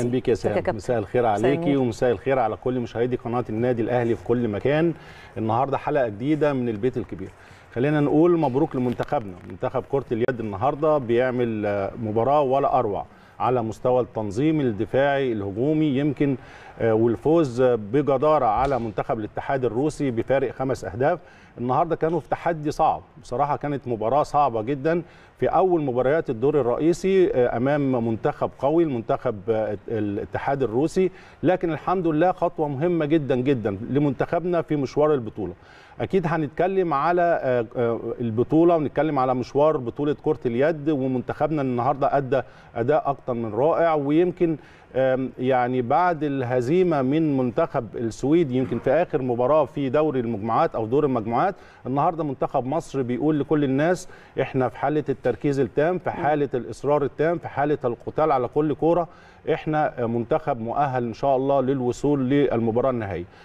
اهلا بيك يا سام مساء الخير عليكي ومساء الخير على كل مشاهدي قناه النادي الاهلي في كل مكان النهارده حلقه جديده من البيت الكبير خلينا نقول مبروك لمنتخبنا منتخب كره اليد النهارده بيعمل آه، مباراه ولا اروع على مستوى التنظيم الدفاعي الهجومي يمكن آه، والفوز بجداره على منتخب الاتحاد الروسي بفارق خمس اهداف النهارده كانوا في تحدي صعب بصراحه كانت مباراه صعبه جدا في اول مباريات الدور الرئيسي آه، امام منتخب قوي المنتخب آه، الاتحاد الروسي لكن الحمد لله خطوه مهمه جدا جدا لمنتخبنا في مشوار البطوله اكيد هنتكلم على البطوله ونتكلم على مشوار بطوله كره اليد ومنتخبنا النهارده ادى اداء اكتر من رائع ويمكن يعني بعد الهزيمه هزيمه من منتخب السويد يمكن في اخر مباراه في دوري المجموعات او دور المجموعات النهارده منتخب مصر بيقول لكل الناس احنا في حاله التركيز التام في حاله الاصرار التام في حاله القتال على كل كوره احنا منتخب مؤهل ان شاء الله للوصول للمباراه النهائيه